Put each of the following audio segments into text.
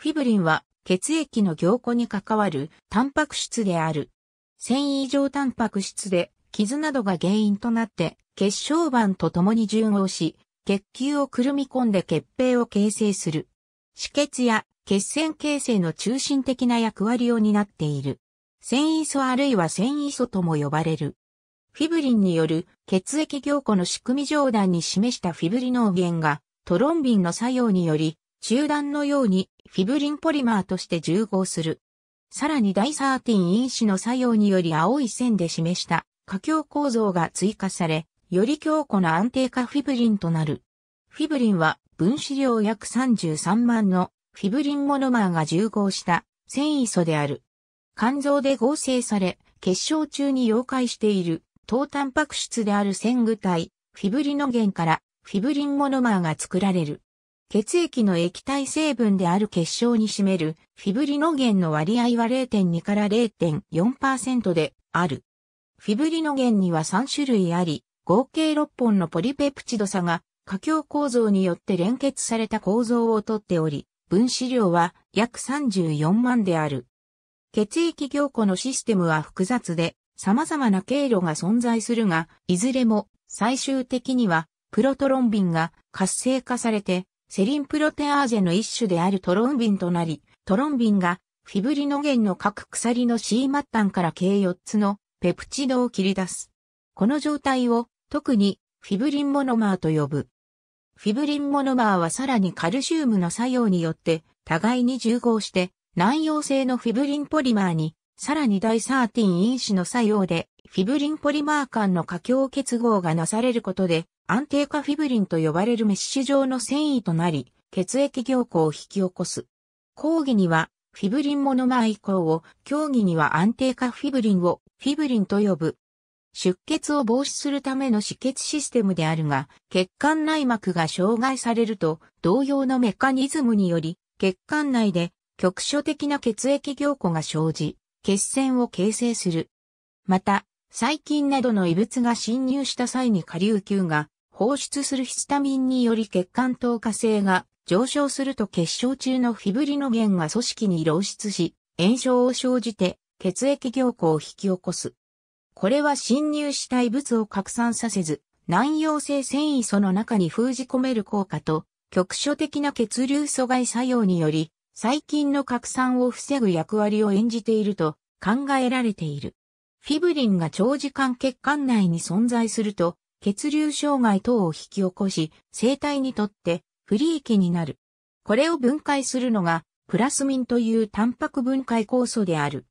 フィブリンは血液の凝固に関わるタンパク質である。繊維状タンパク質で傷などが原因となって血小板と共に順応し、血球をくるみ込んで血平を形成する。止血や血栓形成の中心的な役割を担っている。繊維素あるいは繊維素とも呼ばれる。フィブリンによる血液凝固の仕組み上段に示したフィブリノーゲンがトロンビンの作用により中段のようにフィブリンポリマーとして重合する。さらに第13因子の作用により青い線で示した過強構造が追加され、より強固な安定化フィブリンとなる。フィブリンは分子量約33万のフィブリンモノマーが重合した繊維素である。肝臓で合成され、結晶中に溶解している糖タンパク質である線具体、フィブリノゲンからフィブリンモノマーが作られる。血液の液体成分である結晶に占めるフィブリノゲンの割合は0.2から0.4%である。フィブリノゲンには3種類あり、合計6本のポリペプチド差が過強構造によって連結された構造をとっており、分子量は約34万である。血液凝固のシステムは複雑で、様々な経路が存在するが、いずれも最終的にはプロトロンビンが活性化されてセリンプロテアーゼの一種であるトロンビンとなり、トロンビンがフィブリノゲンの各鎖の C 末端から計4つのペプチドを切り出す。この状態を特にフィブリンモノマーと呼ぶ。フィブリンモノマーはさらにカルシウムの作用によって互いに重合して南陽性のフィブリンポリマーにさらに第13因子の作用でフィブリンポリマー間の過強結合がなされることで安定化フィブリンと呼ばれるメッシュ状の繊維となり、血液凝固を引き起こす。抗議には、フィブリンモノマ以降を、競技には安定化フィブリンを、フィブリンと呼ぶ。出血を防止するための止血システムであるが、血管内膜が障害されると、同様のメカニズムにより、血管内で局所的な血液凝固が生じ、血栓を形成する。また、細菌などの異物が侵入した際に下流球が放出するヒスタミンにより血管透過性が上昇すると結晶中のフィブリノゲンが組織に漏出し、炎症を生じて血液凝固を引き起こす。これは侵入した異物を拡散させず、難陽性繊維素の中に封じ込める効果と、局所的な血流阻害作用により、細菌の拡散を防ぐ役割を演じていると考えられている。フィブリンが長時間血管内に存在すると、血流障害等を引き起こし、生体にとって不利益になる。これを分解するのが、プラスミンというタンパク分解酵素である。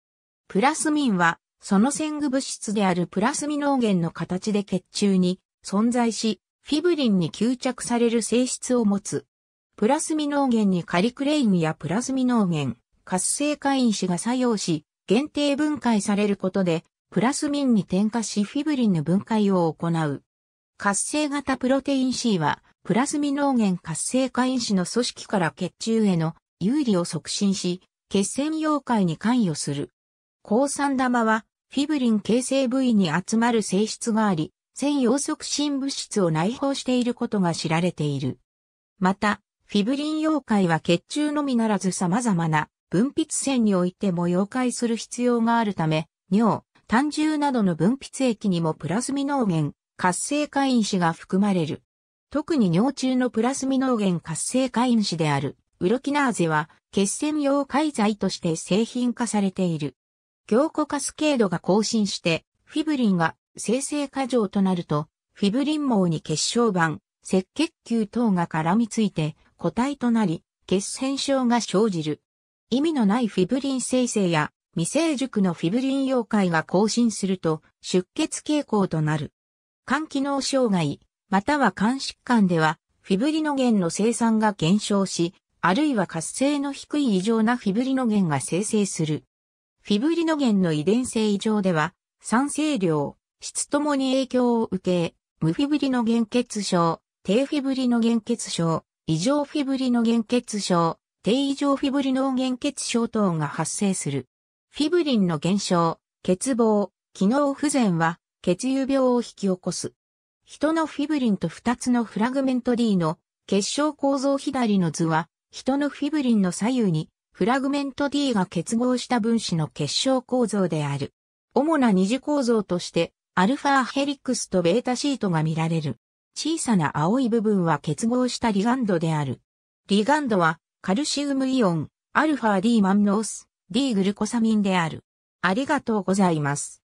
プラスミンは、その先具物質であるプラスミノーゲンの形で血中に存在し、フィブリンに吸着される性質を持つ。プラスミノーゲンにカリクレインやプラスミノーゲン、活性化因子が作用し、限定分解されることで、プラスミンに添加しフィブリンの分解を行う。活性型プロテイン C は、プラスミ農源活性化因子の組織から血中への有利を促進し、血栓溶解に関与する。抗酸玉は、フィブリン形成部位に集まる性質があり、専用促進物質を内包していることが知られている。また、フィブリン溶解は血中のみならず様々な分泌腺においても溶解する必要があるため、尿、胆汁などの分泌液にもプラスミ農源活性化因子が含まれる。特に尿中のプラスミノーゲン活性化因子であるウロキナーゼは血栓用介剤として製品化されている。凝固カスケードが更新してフィブリンが生成過剰となるとフィブリン網に血小板、赤血球等が絡みついて固体となり血栓症が生じる。意味のないフィブリン生成や未成熟のフィブリン溶解が更新すると出血傾向となる。肝機能障害、または肝疾患では、フィブリノゲンの生産が減少し、あるいは活性の低い異常なフィブリノゲンが生成する。フィブリノゲンの遺伝性異常では、酸性量、質ともに影響を受け、無フィブリノゲン血症、低フィブリノゲン血症、異常フィブリノゲン血症、低異常フィブリノゲン血症等が発生する。フィブリンの減少、欠乏、機能不全は、血友病を引き起こす。人のフィブリンと2つのフラグメント D の結晶構造左の図は、人のフィブリンの左右にフラグメント D が結合した分子の結晶構造である。主な二次構造として、アルファヘリックスとベータシートが見られる。小さな青い部分は結合したリガンドである。リガンドはカルシウムイオン、アルファ D マンノース、D グルコサミンである。ありがとうございます。